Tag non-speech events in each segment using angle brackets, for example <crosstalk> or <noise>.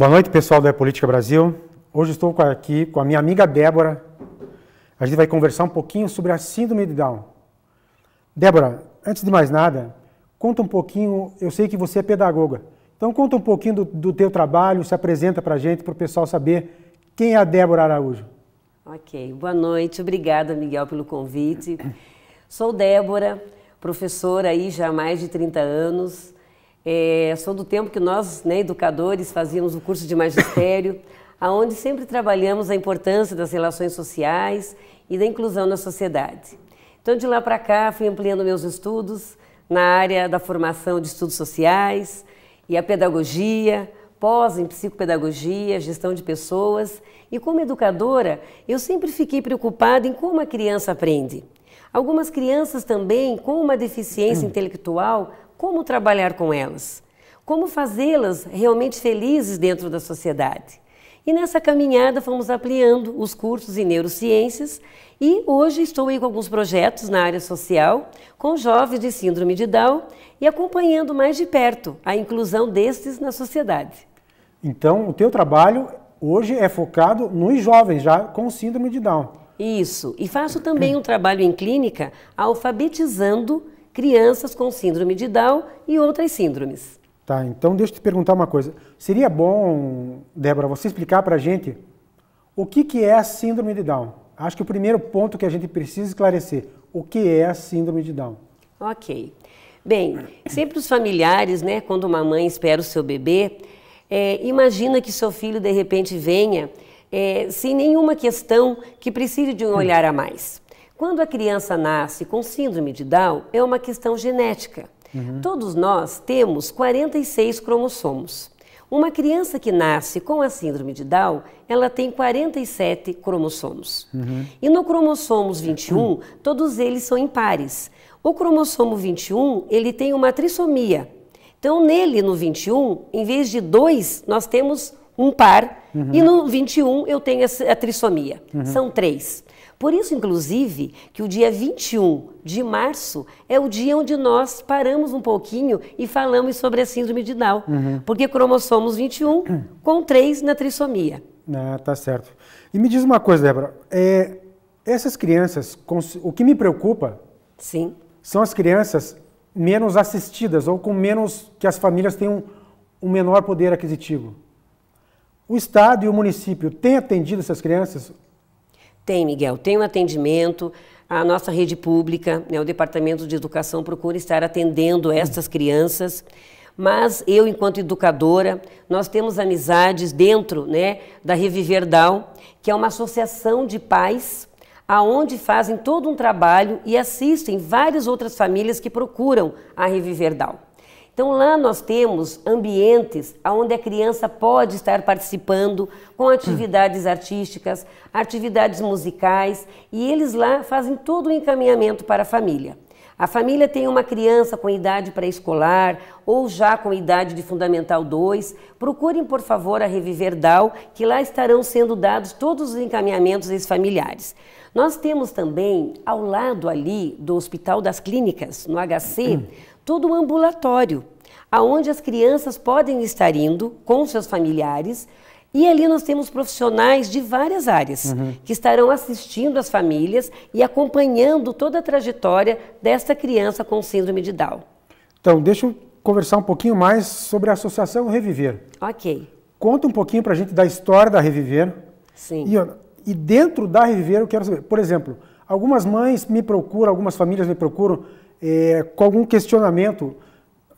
Boa noite, pessoal do É Política Brasil. Hoje estou aqui com a minha amiga Débora. A gente vai conversar um pouquinho sobre a síndrome de Down. Débora, antes de mais nada, conta um pouquinho, eu sei que você é pedagoga, então conta um pouquinho do, do teu trabalho, se apresenta para a gente, para o pessoal saber quem é a Débora Araújo. Ok, boa noite, obrigada Miguel pelo convite. Sou Débora, professora aí já há mais de 30 anos, é, sou do tempo que nós, né, educadores, fazíamos o curso de magistério, <coughs> aonde sempre trabalhamos a importância das relações sociais e da inclusão na sociedade. Então, de lá para cá, fui ampliando meus estudos na área da formação de estudos sociais e a pedagogia, pós em psicopedagogia, gestão de pessoas. E como educadora, eu sempre fiquei preocupada em como a criança aprende. Algumas crianças também com uma deficiência hum. intelectual, como trabalhar com elas? Como fazê-las realmente felizes dentro da sociedade? E nessa caminhada fomos ampliando os cursos em neurociências e hoje estou aí com alguns projetos na área social com jovens de síndrome de Down e acompanhando mais de perto a inclusão destes na sociedade. Então, o teu trabalho hoje é focado nos jovens já com síndrome de Down. Isso. E faço também um trabalho em clínica alfabetizando crianças com síndrome de Down e outras síndromes. Tá, então deixa eu te perguntar uma coisa. Seria bom, Débora, você explicar para a gente o que, que é a síndrome de Down? Acho que o primeiro ponto que a gente precisa esclarecer, o que é a síndrome de Down? Ok. Bem, sempre os familiares, né, quando uma mãe espera o seu bebê, é, imagina que seu filho de repente venha é, sem nenhuma questão que precise de um olhar a mais. Quando a criança nasce com síndrome de Down, é uma questão genética. Uhum. Todos nós temos 46 cromossomos. Uma criança que nasce com a síndrome de Down, ela tem 47 cromossomos. Uhum. E no cromossomos 21, todos eles são impares. O cromossomo 21, ele tem uma trissomia. Então, nele, no 21, em vez de dois, nós temos um par, uhum. e no 21 eu tenho a trissomia. Uhum. São três. Por isso, inclusive, que o dia 21 de março é o dia onde nós paramos um pouquinho e falamos sobre a síndrome de Down, uhum. porque cromossomos 21 <clears throat> com três na trissomia. Ah, tá certo. E me diz uma coisa, Débora, é, essas crianças, o que me preocupa Sim. são as crianças menos assistidas ou com menos que as famílias tenham um menor poder aquisitivo. O Estado e o município têm atendido essas crianças? Tem, Miguel. Tem um atendimento. A nossa rede pública, né, o Departamento de Educação, procura estar atendendo essas crianças. Mas eu, enquanto educadora, nós temos amizades dentro né, da Reviverdal, que é uma associação de pais aonde fazem todo um trabalho e assistem várias outras famílias que procuram a Reviverdal. Então lá nós temos ambientes onde a criança pode estar participando com atividades artísticas, atividades musicais e eles lá fazem todo o encaminhamento para a família. A família tem uma criança com idade pré-escolar ou já com idade de Fundamental 2, procurem, por favor, a Reviver DAO, que lá estarão sendo dados todos os encaminhamentos ex-familiares. Nós temos também, ao lado ali do Hospital das Clínicas, no HC, todo um ambulatório, aonde as crianças podem estar indo com seus familiares e ali nós temos profissionais de várias áreas uhum. que estarão assistindo as famílias e acompanhando toda a trajetória desta criança com síndrome de Down. Então, deixa eu conversar um pouquinho mais sobre a Associação Reviver. Ok. Conta um pouquinho para a gente da história da Reviver. Sim. E, e dentro da Reviver eu quero saber, por exemplo, algumas mães me procuram, algumas famílias me procuram é, com algum questionamento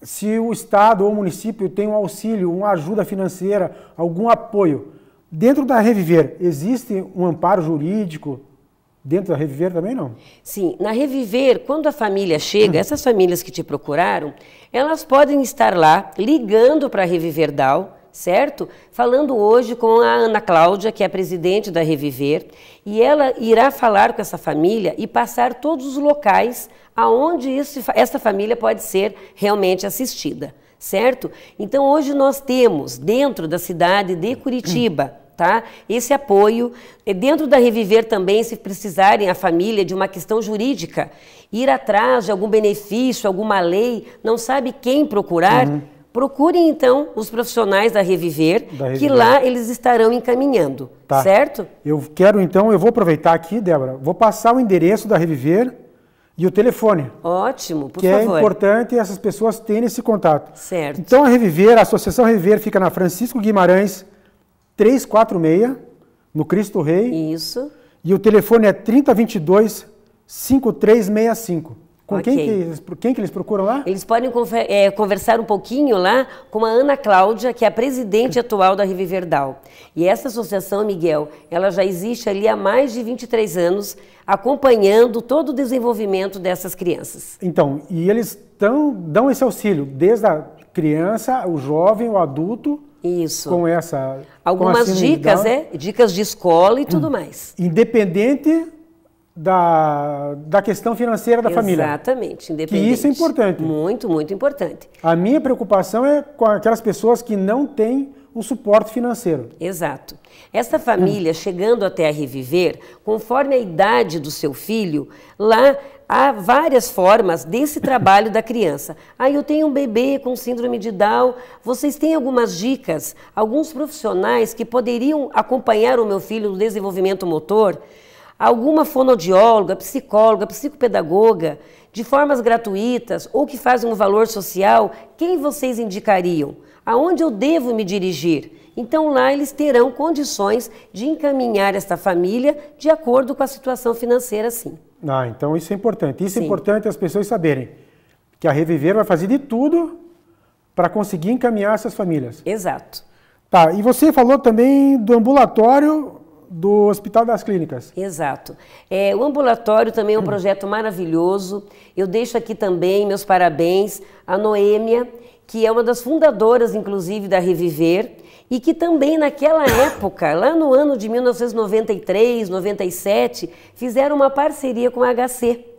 se o Estado ou o município tem um auxílio, uma ajuda financeira, algum apoio. Dentro da Reviver, existe um amparo jurídico? Dentro da Reviver também não? Sim, na Reviver, quando a família chega, essas famílias que te procuraram, elas podem estar lá ligando para a Reviver DAO, certo? Falando hoje com a Ana Cláudia, que é a presidente da Reviver, e ela irá falar com essa família e passar todos os locais aonde isso, essa família pode ser realmente assistida, certo? Então hoje nós temos dentro da cidade de Curitiba tá? Esse apoio. É dentro da Reviver também, se precisarem a família de uma questão jurídica, ir atrás de algum benefício, alguma lei, não sabe quem procurar, uhum. procurem então os profissionais da Reviver, da Reviver, que lá eles estarão encaminhando, tá. certo? Eu quero então, eu vou aproveitar aqui, Débora, vou passar o endereço da Reviver e o telefone. Ótimo, por que é favor. Que é importante essas pessoas terem esse contato. Certo. Então a Reviver, a Associação Reviver fica na Francisco Guimarães 346, no Cristo Rei. Isso. E o telefone é 3022 5365. Com okay. quem, que eles, quem que eles procuram lá? Eles podem é, conversar um pouquinho lá com a Ana Cláudia, que é a presidente atual da Riverdal. E essa associação, Miguel, ela já existe ali há mais de 23 anos, acompanhando todo o desenvolvimento dessas crianças. Então, e eles tão, dão esse auxílio desde a criança, o jovem, o adulto, isso. Com essa. Algumas com dicas, é? Dicas de escola e tudo hum. mais. Independente da, da questão financeira da Exatamente, família. Exatamente, independente. Que isso é importante. Muito, muito importante. A minha preocupação é com aquelas pessoas que não têm um suporte financeiro. Exato. Esta família, hum. chegando até a reviver, conforme a idade do seu filho, lá há várias formas desse trabalho da criança. Ah, eu tenho um bebê com síndrome de Down. Vocês têm algumas dicas, alguns profissionais que poderiam acompanhar o meu filho no desenvolvimento motor? alguma fonodióloga, psicóloga, psicopedagoga, de formas gratuitas ou que fazem um valor social, quem vocês indicariam? Aonde eu devo me dirigir? Então lá eles terão condições de encaminhar esta família de acordo com a situação financeira, sim. Ah, então isso é importante. Isso é sim. é importante as pessoas saberem que a Reviver vai fazer de tudo para conseguir encaminhar essas famílias. Exato. Tá, e você falou também do ambulatório do Hospital das Clínicas. Exato. É, o ambulatório também é um <clears throat> projeto maravilhoso. Eu deixo aqui também meus parabéns à Noêmia, que é uma das fundadoras, inclusive, da Reviver, e que também naquela <coughs> época, lá no ano de 1993, 97, fizeram uma parceria com a HC.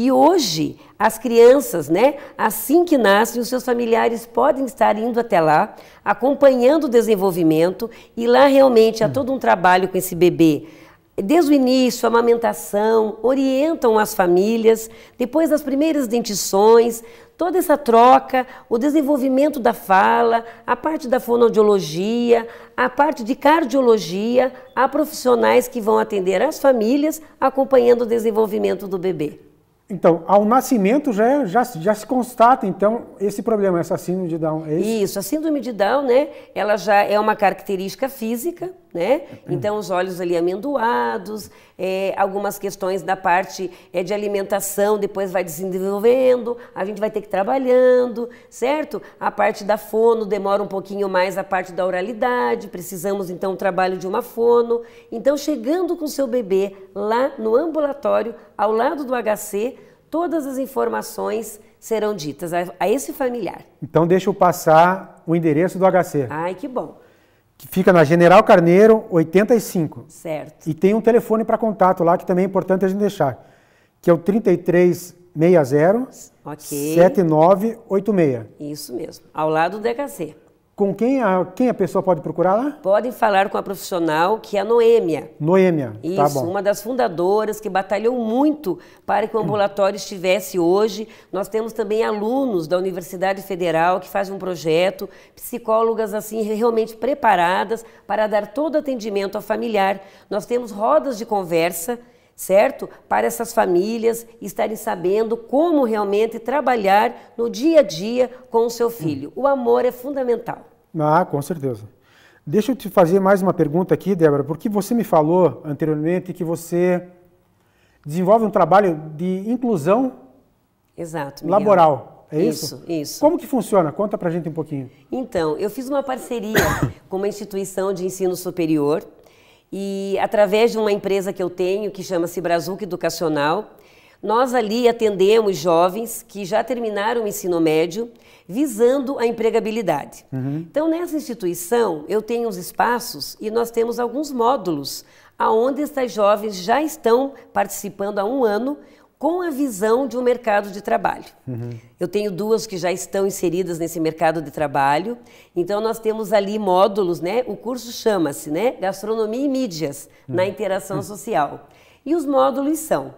E hoje, as crianças, né, assim que nascem, os seus familiares podem estar indo até lá, acompanhando o desenvolvimento, e lá realmente há hum. todo um trabalho com esse bebê desde o início, a amamentação, orientam as famílias, depois das primeiras dentições, toda essa troca, o desenvolvimento da fala, a parte da fonoaudiologia, a parte de cardiologia, há profissionais que vão atender as famílias acompanhando o desenvolvimento do bebê. Então, ao nascimento já, já, já se constata, então, esse problema, essa síndrome de Down. É isso? isso, a síndrome de Down, né, ela já é uma característica física, né? É. Então, os olhos ali amendoados, é, algumas questões da parte é, de alimentação, depois vai desenvolvendo, a gente vai ter que ir trabalhando, certo? A parte da fono demora um pouquinho mais, a parte da oralidade, precisamos então trabalho de uma fono. Então, chegando com seu bebê lá no ambulatório, ao lado do HC, todas as informações serão ditas a, a esse familiar. Então, deixa eu passar o endereço do HC. Ai, que bom que fica na General Carneiro 85. Certo. E tem um telefone para contato lá que também é importante a gente deixar, que é o 3360 okay. 7986. Isso mesmo, ao lado do DHC. Com quem a, quem a pessoa pode procurar lá? Pode falar com a profissional, que é a Noêmia. Noêmia, tá Isso, tá bom. uma das fundadoras que batalhou muito para que o ambulatório estivesse hoje. Nós temos também alunos da Universidade Federal que fazem um projeto, psicólogas assim realmente preparadas para dar todo atendimento ao familiar. Nós temos rodas de conversa certo? Para essas famílias estarem sabendo como realmente trabalhar no dia a dia com o seu filho. O amor é fundamental. Ah, com certeza. Deixa eu te fazer mais uma pergunta aqui, Débora, porque você me falou anteriormente que você desenvolve um trabalho de inclusão Exato, laboral. É isso? Isso, isso. Como que funciona? Conta pra gente um pouquinho. Então, eu fiz uma parceria <coughs> com uma instituição de ensino superior, e através de uma empresa que eu tenho, que chama-se Brazuca Educacional, nós ali atendemos jovens que já terminaram o ensino médio visando a empregabilidade. Uhum. Então, nessa instituição, eu tenho os espaços e nós temos alguns módulos aonde essas jovens já estão participando há um ano com a visão de um mercado de trabalho. Uhum. Eu tenho duas que já estão inseridas nesse mercado de trabalho. Então nós temos ali módulos, né? O curso chama-se, né? Gastronomia e mídias uhum. na interação uhum. social. E os módulos são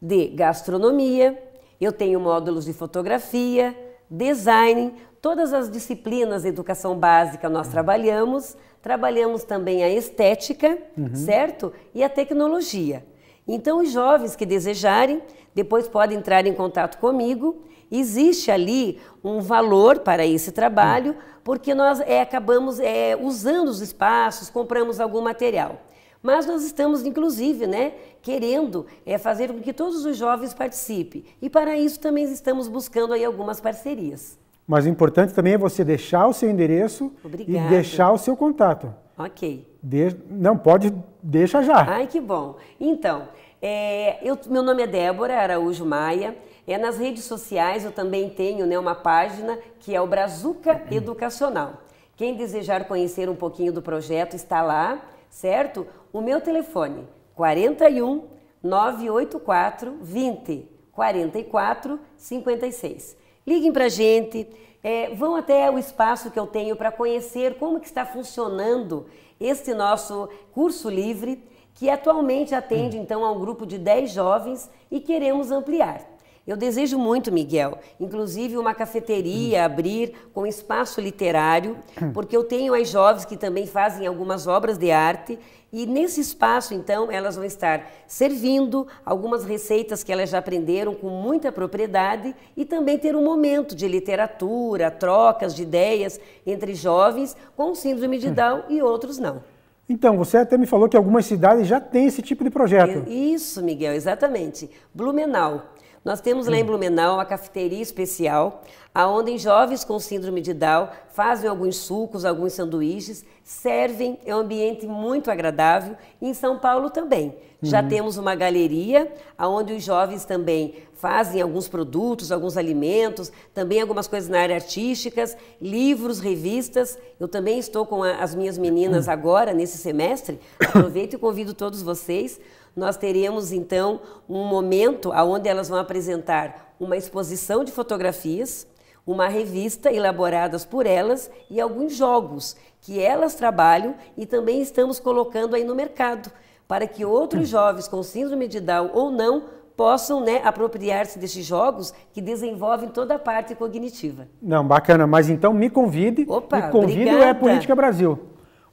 de gastronomia, eu tenho módulos de fotografia, design, todas as disciplinas de educação básica nós uhum. trabalhamos. Trabalhamos também a estética, uhum. certo? E a tecnologia. Então, os jovens que desejarem, depois podem entrar em contato comigo. Existe ali um valor para esse trabalho, porque nós é, acabamos é, usando os espaços, compramos algum material. Mas nós estamos, inclusive, né, querendo é, fazer com que todos os jovens participem. E para isso também estamos buscando aí algumas parcerias. Mas o importante também é você deixar o seu endereço Obrigada. e deixar o seu contato. Ok. De... Não, pode, deixa já. Ai, que bom. Então, é, eu, meu nome é Débora Araújo Maia. É, nas redes sociais eu também tenho né, uma página que é o Brazuca uhum. Educacional. Quem desejar conhecer um pouquinho do projeto está lá, certo? O meu telefone 41 984 20 44 56. Liguem para a gente, é, vão até o espaço que eu tenho para conhecer como que está funcionando este nosso curso livre, que atualmente atende hum. então a um grupo de 10 jovens e queremos ampliar. Eu desejo muito, Miguel, inclusive uma cafeteria abrir com espaço literário, porque eu tenho as jovens que também fazem algumas obras de arte e nesse espaço, então, elas vão estar servindo algumas receitas que elas já aprenderam com muita propriedade e também ter um momento de literatura, trocas de ideias entre jovens com síndrome de Down e outros não. Então, você até me falou que algumas cidades já têm esse tipo de projeto. Isso, Miguel, exatamente. Blumenau. Nós temos lá em hum. Blumenau uma cafeteria especial, aonde jovens com síndrome de Down fazem alguns sucos, alguns sanduíches, servem, é um ambiente muito agradável. em São Paulo também. Já uhum. temos uma galeria aonde os jovens também fazem alguns produtos, alguns alimentos, também algumas coisas na área artísticas, livros, revistas. Eu também estou com a, as minhas meninas hum. agora nesse semestre. Aproveito e convido todos vocês nós teremos então um momento onde elas vão apresentar uma exposição de fotografias, uma revista elaboradas por elas e alguns jogos que elas trabalham e também estamos colocando aí no mercado para que outros jovens com síndrome de Down ou não possam né, apropriar-se destes jogos que desenvolvem toda a parte cognitiva. Não, bacana, mas então me convide. Opa, me convide obrigada. o É Política Brasil.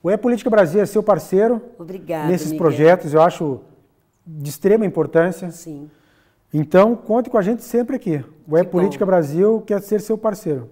O É Política Brasil é seu parceiro Obrigada. nesses Miguel. projetos, eu acho de extrema importância. Sim. Então, conte com a gente sempre aqui. O É Política bom. Brasil quer ser seu parceiro.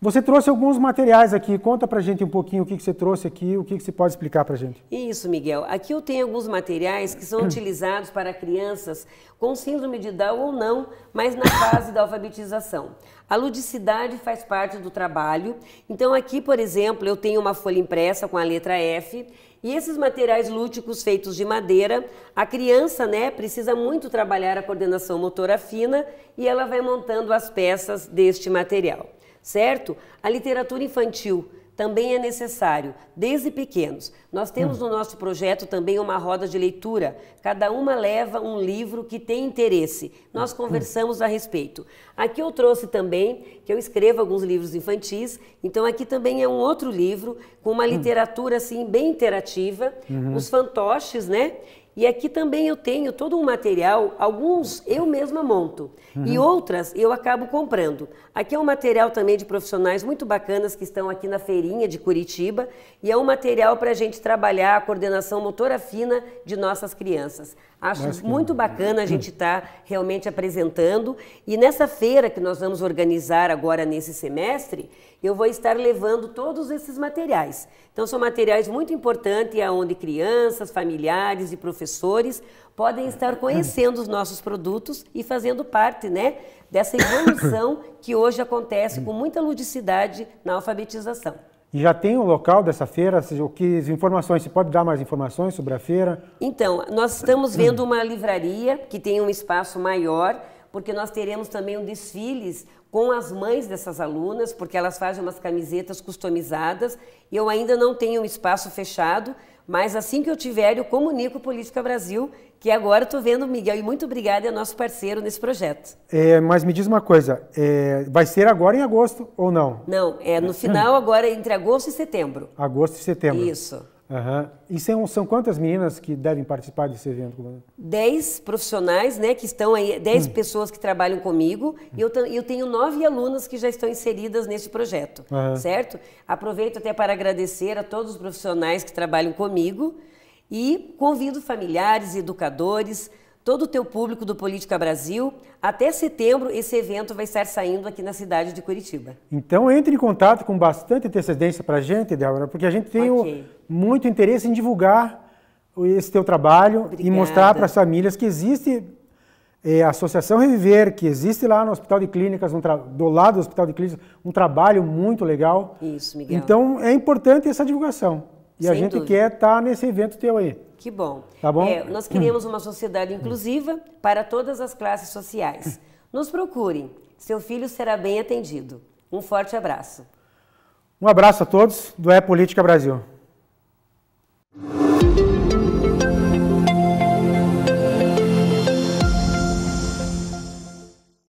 Você trouxe alguns materiais aqui. Conta a gente um pouquinho o que, que você trouxe aqui, o que, que você pode explicar a gente. Isso, Miguel. Aqui eu tenho alguns materiais que são <clears throat> utilizados para crianças com síndrome de Down ou não, mas na fase da alfabetização. A ludicidade faz parte do trabalho. Então, aqui, por exemplo, eu tenho uma folha impressa com a letra F e esses materiais lúdicos feitos de madeira, a criança, né, precisa muito trabalhar a coordenação motora fina e ela vai montando as peças deste material, certo? A literatura infantil também é necessário, desde pequenos. Nós temos hum. no nosso projeto também uma roda de leitura. Cada uma leva um livro que tem interesse. Nós hum. conversamos a respeito. Aqui eu trouxe também que eu escrevo alguns livros infantis. Então aqui também é um outro livro com uma hum. literatura assim bem interativa, uhum. os fantoches, né? E aqui também eu tenho todo um material, alguns eu mesma monto uhum. e outras eu acabo comprando. Aqui é um material também de profissionais muito bacanas que estão aqui na feirinha de Curitiba e é um material para a gente trabalhar a coordenação motora fina de nossas crianças. Acho muito bacana a gente estar tá realmente apresentando. E nessa feira que nós vamos organizar agora nesse semestre, eu vou estar levando todos esses materiais. Então, são materiais muito importantes, onde crianças, familiares e professores podem estar conhecendo os nossos produtos e fazendo parte né, dessa evolução que hoje acontece com muita ludicidade na alfabetização. E já tem o local dessa feira? O que informações? Você pode dar mais informações sobre a feira? Então, nós estamos vendo uma livraria que tem um espaço maior, porque nós teremos também um desfiles com as mães dessas alunas, porque elas fazem umas camisetas customizadas. E eu ainda não tenho um espaço fechado, mas assim que eu tiver, eu comunico Política Brasil, que agora estou vendo o Miguel. E muito obrigada, é nosso parceiro nesse projeto. É, mas me diz uma coisa, é, vai ser agora em agosto ou não? Não, é no é. final agora, entre agosto e setembro. Agosto e setembro. Isso. Uhum. E são, são, quantas meninas que devem participar desse evento? Dez profissionais, né, que estão aí, dez hum. pessoas que trabalham comigo. E eu, eu, tenho nove alunas que já estão inseridas nesse projeto, uhum. certo? Aproveito até para agradecer a todos os profissionais que trabalham comigo e convido familiares, educadores, todo o teu público do Política Brasil. Até setembro esse evento vai estar saindo aqui na cidade de Curitiba. Então entre em contato com bastante antecedência para a gente, Débora, porque a gente tem okay. o, muito interesse em divulgar esse teu trabalho Obrigada. e mostrar para as famílias que existe é, a Associação Reviver, que existe lá no Hospital de Clínicas, um do lado do Hospital de Clínicas, um trabalho muito legal. Isso, Miguel. Então é importante essa divulgação. E Sem a gente dúvida. quer estar tá nesse evento teu aí. Que bom. Tá bom? É, nós queremos uma sociedade inclusiva para todas as classes sociais. Nos procurem. Seu filho será bem atendido. Um forte abraço. Um abraço a todos do É Política Brasil.